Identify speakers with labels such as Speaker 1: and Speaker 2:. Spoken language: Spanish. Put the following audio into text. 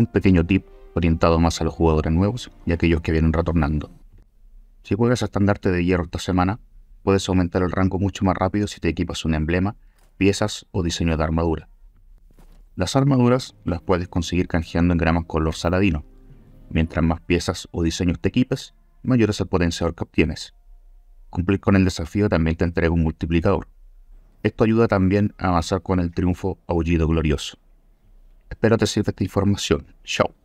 Speaker 1: un pequeño tip orientado más a los jugadores nuevos y aquellos que vienen retornando. Si juegas a estandarte de hierro esta semana, puedes aumentar el rango mucho más rápido si te equipas un emblema, piezas o diseño de armadura. Las armaduras las puedes conseguir canjeando en gramas color saladino. Mientras más piezas o diseños te equipes, mayor es el potenciador que obtienes. Cumplir con el desafío también te entrega un multiplicador. Esto ayuda también a avanzar con el triunfo aullido glorioso. Espero te sirva esta información. Chao.